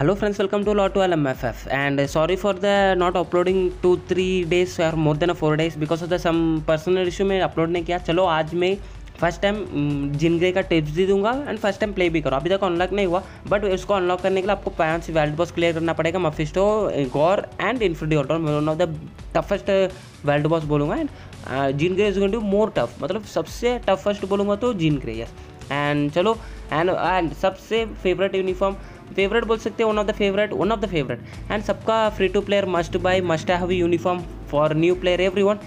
Hello friends to friends to L M F F and sorry for the not uploading two three days और more than four days because of the some personal issue में upload नहीं किया चलो आज मैं first time Jean Grey का tips दे दूंगा एंड फर्स्ट टाइम प्ले भी करो अभी तक अनलॉक नहीं हुआ बट उसको अनलॉक करने के लिए आपको पांच वर्ल्ड बॉस क्लियर करना पड़ेगा Mephisto Gorr and Infinity Ultron one of the toughest world boss बोलूंगा and Jean Grey is going to more tough मतलब सबसे टफेस्ट बोलूँगा तो जीन ग्रे यस एंड चलो एंड एंड सबसे फेवरेट यूनिफॉर्म फेवरेट बोल सकते हैं one of the favourite one of the favourite and सबका free to player must buy must have uniform for new player everyone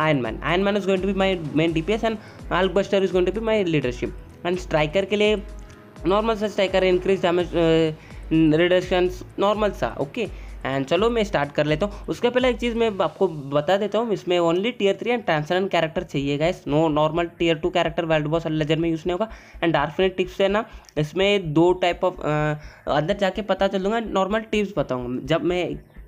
Iron Man Iron man is going to be my main D P S and Hulkbuster is going to be my leadership and striker के लिए normal सा striker increase damage reductions normal सा okay okay? And चलो मैं start कर लेता हूँ उसके पहले एक चीज़ मैं आपको बता देता हूँ इसमें only tier three and transcendent character चाहिए guys no normal tier two character world boss legion में यूज़ नहीं होगा एंड डार्फिनेट टिप्स है ना इसमें दो टाइप ऑफ अंदर जाके पता चलूँगा नॉर्मल टिप्स बताऊँगा जब मैं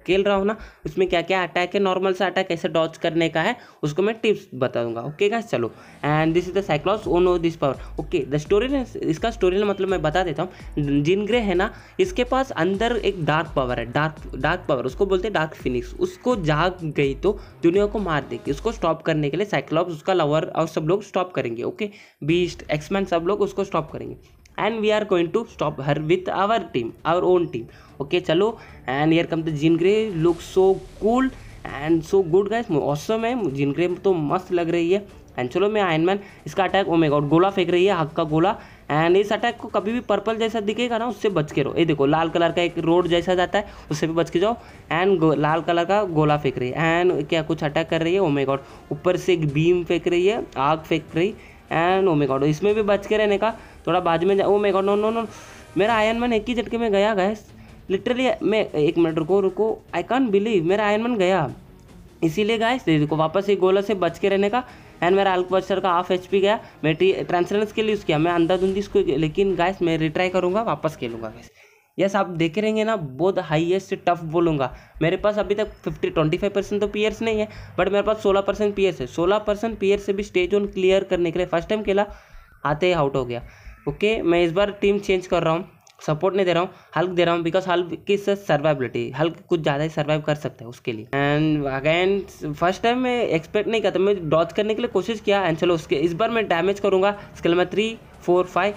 खेल रहा हूँ ना उसमें क्या क्या अटैक है नॉर्मल सा अटैक कैसे डॉच करने का है उसको मैं टिप्स बताऊंगा ओके गाइस चलो and this is the Cyclops oh no this power okay the story इसका स्टोरी मतलब मैं बता देता हूँ जिन ग्रे है ना इसके पास अंदर एक डार्क पावर है डार्क डार्क पावर उसको बोलते हैं डार्क फिनिक्स उसको जाग गई तो दुनिया को मार देगी उसको स्टॉप करने के लिए साइक्लॉप्स उसका लवर और सब लोग स्टॉप करेंगे ओके बीस्ट एक्समैन सब लोग उसको स्टॉप करेंगे and we are going to stop her with our team our own team okay चलो and here come the Jean Grey look so cool and so good guys awesome है Jean Grey तो मस्त लग रही है and चलो मैं Iron Man इसका अटैक ओमेगा और गोला फेंक रही है हक का गोला एंड इस अटैक को कभी भी पर्पल जैसा दिखेगा ना उससे बच के रहो ये देखो लाल कलर का एक रोड जैसा जाता है उससे भी बच के जाओ एंड लाल कलर का गोला फेंक रही है एंड क्या कुछ अटैक कर रही है ओमेगा oh ऊपर से एक बीम फेंक रही है आग फेंक रही एंड ओमेगा oh इसमें भी बच के रहने का थोड़ा बाजू में जा ओ नो नो नो मेरा आयन मैन एक ही झटके में गया गैस लिटरली मैं एक मिनट रुको रुको आई कॉन्ट बिलीव मेरा मन गया इसीलिए गाइस देखो वापस एक गोला से बच के रहने का एंड मेरा अल्कबर्चर का हाफ एच पी गया मैं ट्रांसलेंस के लिए यूज़ किया मैं अंधाधुंधी इसको लेकिन गाइस मैं रिट्राई करूँगा वापस खेलूँगा गाइस यस आप देखे रहेंगे ना बहुत हाईएस्ट टफ बोलूँगा मेरे पास अभी तक फिफ्टी ट्वेंटी फाइव परसेंट तो पीयर्स नहीं है बट मेरे पास सोलह परसेंट पीयर्स है सोलह परसेंट पीयर से भी स्टेज वन क्लियर करने के लिए फर्स्ट टाइम खेला आते ही आउट हो गया ओके मैं इस बार टीम चेंज कर रहा हूँ सपोर्ट नहीं दे रहा हूँ हल्क दे रहा हूँ बिकॉज हल्क की सर्वाइबिलिटी हल्क कुछ ज़्यादा ही सर्वाइव कर सकता है उसके लिए एंड अगेन फर्स्ट टाइम मैं एक्सपेक्ट नहीं करता मैं डॉच करने के लिए कोशिश किया एंड चलो उसके इस बार मैं डैमेज करूँगा इसके लिए oh मैं three four five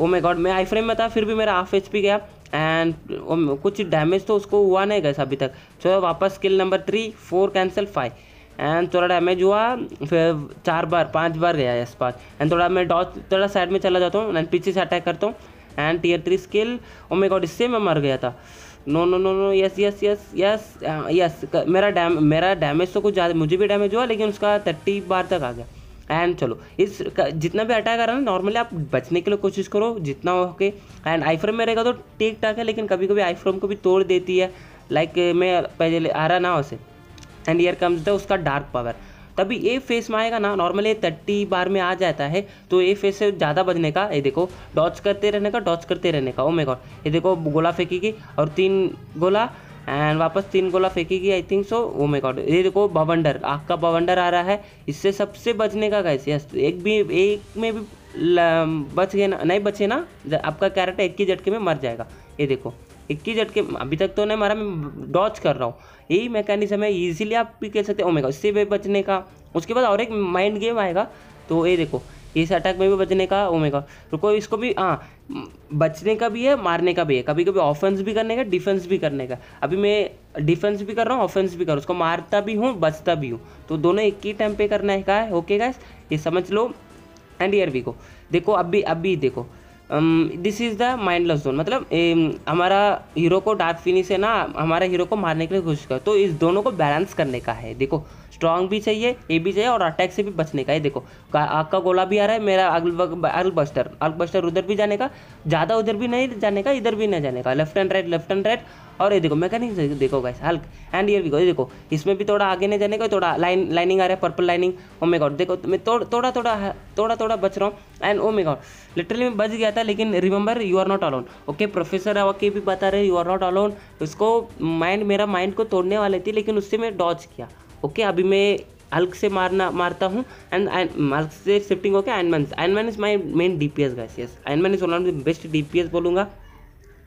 oh my god मैं आई फ्रेम में था फिर भी मेरा हाफ एच पी गया एंड oh, कुछ डैमेज तो उसको हुआ नहीं गया अभी तक चलो वापस skill number three four cancel five and थोड़ा डैमेज हुआ फिर चार बार पांच बार गया इस पास एंड थोड़ा मैं डॉच थोड़ा साइड में चला जाता हूँ एंड पीछे से अटैक करता हूँ and tier three skill oh my god इससे मैं मर गया था no no no no yes yes yes yes yes मेरा डैम मेरा डैमेज तो कुछ ज़्यादा मुझे भी डैमेज हुआ लेकिन उसका थर्टी बार तक आ गया एंड चलो इस जितना भी अटैक आ रहा है ना नॉर्मली आप बचने के लिए कोशिश करो जितना हो के एंड आई फ्रोम में रहेगा तो ठीक ठाक है लेकिन कभी कभी आई फ्रोम को भी तोड़ देती है लाइक like, मैं पहले आ रहा ना उसे एंड ईयर कम्स द उसका डार्क पावर तभी ए फेस में आएगा ना नॉर्मली थर्टी बार में आ जाता है तो ए फेस से ज़्यादा बजने का ये देखो डॉच करते रहने का डॉच करते रहने का ओ मे गॉड ये देखो गोला फेंकेगी और तीन गोला एंड वापस तीन गोला फेंकेगी I think so O my God ये देखो बवंडर आग का बवंडर आ रहा है इससे सबसे बचने का कैसे तो एक भी एक में भी बच गए ना नहीं बचे ना आपका कैरेट एक ही झटके में मर जाएगा ये देखो इक्कीस के अभी तक तो नहीं मारा मैं डॉच कर रहा हूँ यही मैकेनिज्म है इजीली आप भी कह सकते हैं ओमेगा इससे भी बचने का उसके बाद और एक माइंड गेम आएगा तो ये देखो इस अटैक में भी बचने का ओमेगा रुको इसको भी हाँ बचने का भी है मारने का भी है कभी कभी ऑफेंस भी करने का डिफेंस भी करने का अभी मैं डिफेंस भी कर रहा हूँ ऑफेंस भी कर उसको मारता भी हूँ बचता भी हूँ तो दोनों एक ही टाइम पे करना है का है ओके गाइस ये समझ लो एंड ईयर भी को देखो अभी अभी देखो this is the mindless zone मतलब ए, um, हमारा हीरो को डार्क फिनिश है ना हमारा हीरो को मारने के लिए कोशिश कर तो इस दोनों को बैलेंस करने का है देखो स्ट्रांग भी चाहिए ये भी चाहिए और अटैक से भी बचने का ये देखो आग का गोला भी आ रहा है मेरा अर्ल बस्टर अर्ल बस्टर उधर भी जाने का ज़्यादा उधर भी नहीं जाने का इधर भी नहीं जाने का left and right left and right और ये देखो मैकेनिक्स देखो गैस हल्क एंड ईयर भी ये देखो इसमें भी थोड़ा आगे नहीं जाने का थोड़ा लाइन लाइनिंग आ रहा है purple lining oh my god देखो मैं थोड़ा थोड़ा थोड़ा थोड़ा बच रहा हूँ and oh my god literally मैं बच गया था लेकिन remember you are not alone okay professor के भी बता रहे यू आर नॉट अलोन उसको माइंड मेरा माइंड को तोड़ने वाले थी लेकिन उससे मैं डॉच किया ओके अभी मैं हल्क से मारना मारता हूँ एंड हल्क से शिफ्टिंग होकर Iron Man man is my main D P S guys yes man is one of the best D P S बोलूँगा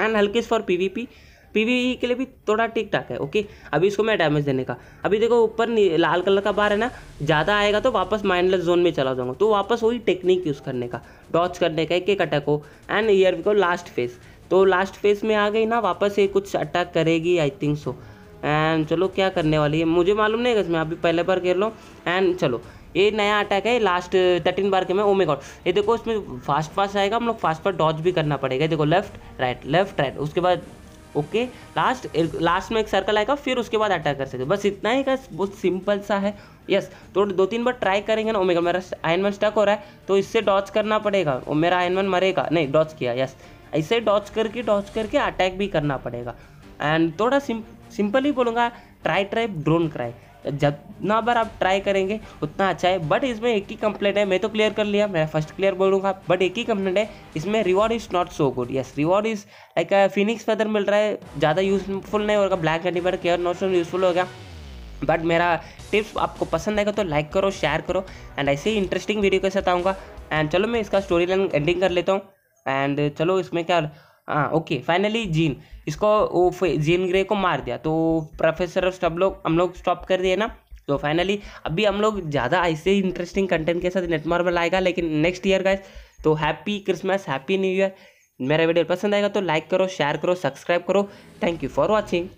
and Hulk is for P V P P V के लिए भी थोड़ा ठीक ठाक है ओके अभी इसको मैं डैमेज देने का अभी देखो ऊपर लाल कलर का बार है ना ज़्यादा आएगा तो वापस माइंडलेस जोन में चला जाऊँगा तो वापस वही टेक्निक यूज़ करने का डॉच करने का एक एक अटैक हो एंड ईयर को लास्ट फेस तो लास्ट फेस में आ गई ना वापस ये कुछ अटैक करेगी आई थिंक सो एंड चलो क्या करने वाली है मुझे मालूम नहीं है इसमें अभी पहले बार खेल रहा हूँ एंड चलो ये नया अटैक है लास्ट थर्टीन बार के में ओमे गॉड ये देखो इसमें फास्ट फास्ट आएगा हम लोग फास्ट फास्ट डॉच भी करना पड़ेगा देखो लेफ्ट राइट लेफ्ट राइट उसके बाद ओके लास्ट लास्ट में एक सर्कल आएगा फिर उसके बाद अटैक कर सकते बस इतना ही का बहुत सिंपल सा है यस तो दो तीन बार ट्राई करेंगे ना ओमेगा मेरा वन स्टक हो रहा है तो इससे डॉच करना पड़ेगा और मेरा वन मरेगा नहीं डॉच किया यस ऐसे डॉच करके डॉच करके अटैक भी करना पड़ेगा एंड थोड़ा सिंप सिंपली बोलूँगा ट्राई ट्राई ड्रोन क्राई जितना बार आप ट्राई करेंगे उतना अच्छा है बट इसमें एक ही कंप्लेंट है मैं तो क्लियर कर लिया मैं फर्स्ट क्लियर बोलूँगा बट एक ही कंप्लेंट है इसमें reward is not so good yes reward is like phoenix feather मिल रहा है ज़्यादा यूजफुल नहीं होगा black and but care not so useful होगा बट मेरा टिप्स आपको पसंद आएगा तो लाइक करो शेयर करो एंड ऐसे ही इंटरेस्टिंग वीडियो के साथ आऊँगा एंड चलो मैं इसका स्टोरी लाइन एंडिंग कर लेता हूँ एंड चलो इसमें क्या हाँ ओके फाइनली जीन इसको वो जीन ग्रे को मार दिया तो प्रोफेसर सब लोग हम लोग स्टॉप कर दिए ना तो फाइनली अभी हम लोग ज़्यादा ऐसे इंटरेस्टिंग कंटेंट के साथ नेट मार्बल आएगा लेकिन नेक्स्ट ईयर का तो happy Christmas happy new year मेरा वीडियो पसंद आएगा तो लाइक करो शेयर करो सब्सक्राइब करो थैंक यू फॉर वॉचिंग